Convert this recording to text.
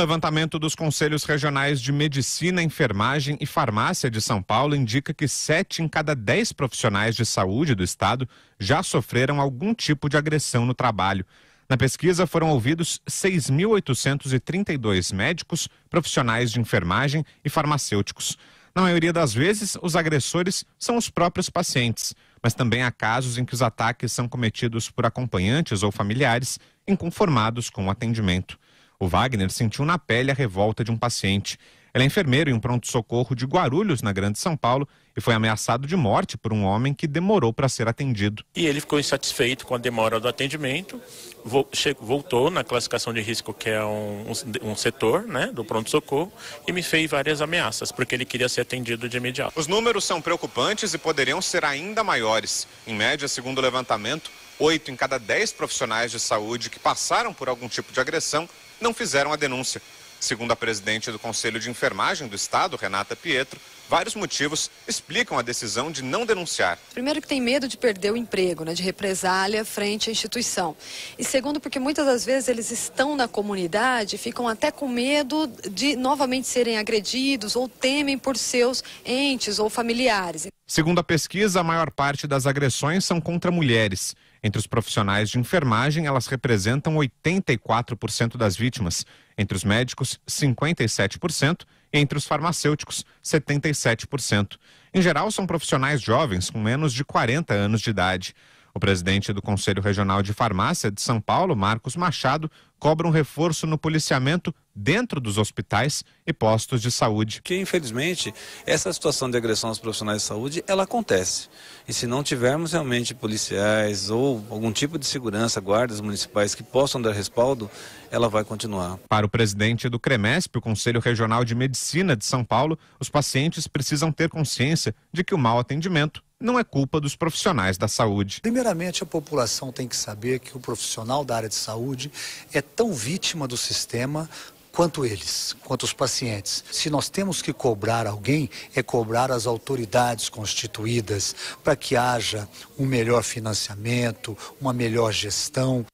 Levantamento dos Conselhos Regionais de Medicina, Enfermagem e Farmácia de São Paulo indica que 7 em cada 10 profissionais de saúde do estado já sofreram algum tipo de agressão no trabalho. Na pesquisa foram ouvidos 6.832 médicos, profissionais de enfermagem e farmacêuticos. Na maioria das vezes, os agressores são os próprios pacientes, mas também há casos em que os ataques são cometidos por acompanhantes ou familiares inconformados com o atendimento. O Wagner sentiu na pele a revolta de um paciente. Ele é enfermeiro em um pronto-socorro de Guarulhos, na Grande São Paulo, e foi ameaçado de morte por um homem que demorou para ser atendido. E ele ficou insatisfeito com a demora do atendimento, voltou na classificação de risco, que é um, um setor né, do pronto-socorro, e me fez várias ameaças, porque ele queria ser atendido de imediato. Os números são preocupantes e poderiam ser ainda maiores. Em média, segundo o levantamento, oito em cada dez profissionais de saúde que passaram por algum tipo de agressão não fizeram a denúncia. Segundo a presidente do Conselho de Enfermagem do Estado, Renata Pietro, vários motivos explicam a decisão de não denunciar. Primeiro que tem medo de perder o emprego, né, de represália frente à instituição. E segundo porque muitas das vezes eles estão na comunidade, ficam até com medo de novamente serem agredidos ou temem por seus entes ou familiares. Segundo a pesquisa, a maior parte das agressões são contra mulheres. Entre os profissionais de enfermagem, elas representam 84% das vítimas, entre os médicos, 57%, e entre os farmacêuticos, 77%. Em geral, são profissionais jovens com menos de 40 anos de idade. O presidente do Conselho Regional de Farmácia de São Paulo, Marcos Machado, cobra um reforço no policiamento dentro dos hospitais e postos de saúde. Que infelizmente essa situação de agressão aos profissionais de saúde ela acontece. E se não tivermos realmente policiais ou algum tipo de segurança, guardas municipais que possam dar respaldo, ela vai continuar. Para o presidente do CREMESP, o Conselho Regional de Medicina de São Paulo, os pacientes precisam ter consciência de que o mau atendimento não é culpa dos profissionais da saúde. Primeiramente, a população tem que saber que o profissional da área de saúde é tão vítima do sistema quanto eles, quanto os pacientes. Se nós temos que cobrar alguém, é cobrar as autoridades constituídas para que haja um melhor financiamento, uma melhor gestão.